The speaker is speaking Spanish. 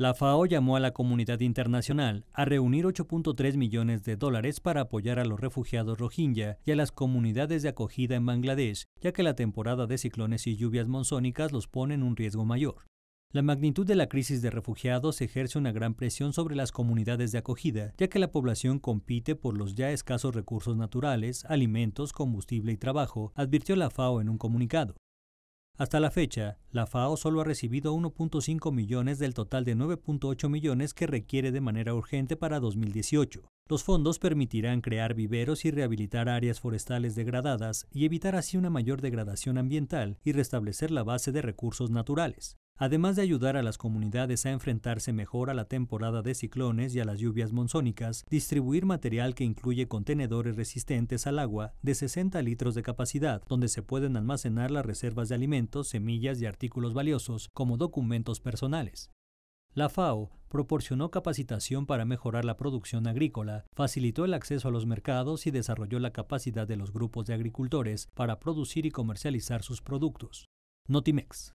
La FAO llamó a la comunidad internacional a reunir 8.3 millones de dólares para apoyar a los refugiados rohingya y a las comunidades de acogida en Bangladesh, ya que la temporada de ciclones y lluvias monzónicas los pone en un riesgo mayor. La magnitud de la crisis de refugiados ejerce una gran presión sobre las comunidades de acogida, ya que la población compite por los ya escasos recursos naturales, alimentos, combustible y trabajo, advirtió la FAO en un comunicado. Hasta la fecha, la FAO solo ha recibido 1.5 millones del total de 9.8 millones que requiere de manera urgente para 2018. Los fondos permitirán crear viveros y rehabilitar áreas forestales degradadas y evitar así una mayor degradación ambiental y restablecer la base de recursos naturales además de ayudar a las comunidades a enfrentarse mejor a la temporada de ciclones y a las lluvias monzónicas, distribuir material que incluye contenedores resistentes al agua de 60 litros de capacidad, donde se pueden almacenar las reservas de alimentos, semillas y artículos valiosos, como documentos personales. La FAO proporcionó capacitación para mejorar la producción agrícola, facilitó el acceso a los mercados y desarrolló la capacidad de los grupos de agricultores para producir y comercializar sus productos. Notimex